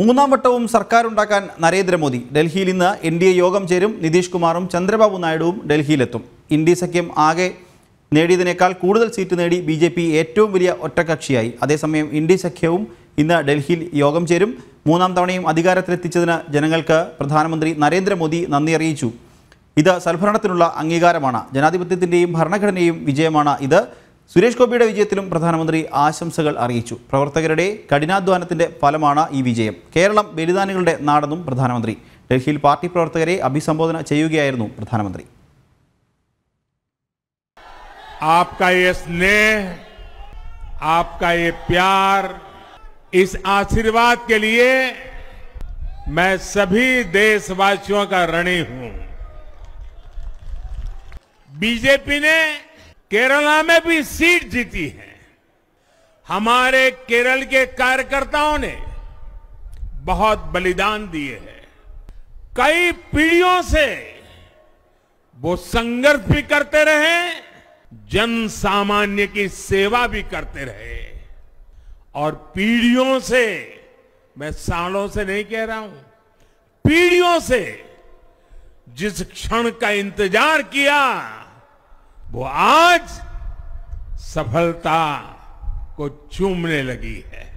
മൂന്നാം വട്ടവും സർക്കാർ ഉണ്ടാക്കാൻ നരേന്ദ്രമോദി ഡൽഹിയിൽ ഇന്ന് എൻ ഡി എ യോഗം ചേരും നിതീഷ് കുമാറും ചന്ദ്രബാബു നായിഡുവും ഡൽഹിയിലെത്തും ഇന്ത്യ സഖ്യം ആകെ നേടിയതിനേക്കാൾ കൂടുതൽ സീറ്റ് നേടി ബി ജെ പി ഏറ്റവും വലിയ ഒറ്റകക്ഷിയായി അതേസമയം ഇന്ത്യ സഖ്യവും ഇന്ന് ഡൽഹിയിൽ യോഗം ചേരും മൂന്നാം തവണയും അധികാരത്തിലെത്തിച്ചതിന് ജനങ്ങൾക്ക് പ്രധാനമന്ത്രി നരേന്ദ്രമോദി നന്ദി അറിയിച്ചു ഇത് സൽഭരണത്തിനുള്ള അംഗീകാരമാണ് ജനാധിപത്യത്തിൻ്റെയും ഭരണഘടനയും വിജയമാണ് ഇത് സുരേഷ് ഗോപിയുടെ വിജയത്തിലും പ്രധാനമന്ത്രി ആശംസകൾ അറിയിച്ചു പ്രവർത്തകരുടെ കഠിനാധ്വാനത്തിന്റെ ഫലമാണ് ഈ വിജയം കേരളം ബലിദാനികളുടെ നാടെന്നും പ്രധാനമന്ത്രി ഡൽഹിയിൽ പാർട്ടി പ്രവർത്തകരെ അഭിസംബോധന ചെയ്യുകയായിരുന്നു പ്രധാനമന്ത്രി आपका स्नेह आपका ये प्यार इस आशीर्वाद के लिए मैं सभी देशवासियों का ऋणी हूं बीजेपी ने केरला में भी सीट जीती है हमारे केरल के कार्यकर्ताओं ने बहुत बलिदान दिए हैं कई पीढ़ियों से वो संघर्ष भी करते रहे जन सामान्य की सेवा भी करते रहे और पीढ़ियों से मैं सालों से नहीं कह रहा हूं पीढ़ियों से जिस क्षण का इंतजार किया वो आज सफलता को चूमने लगी है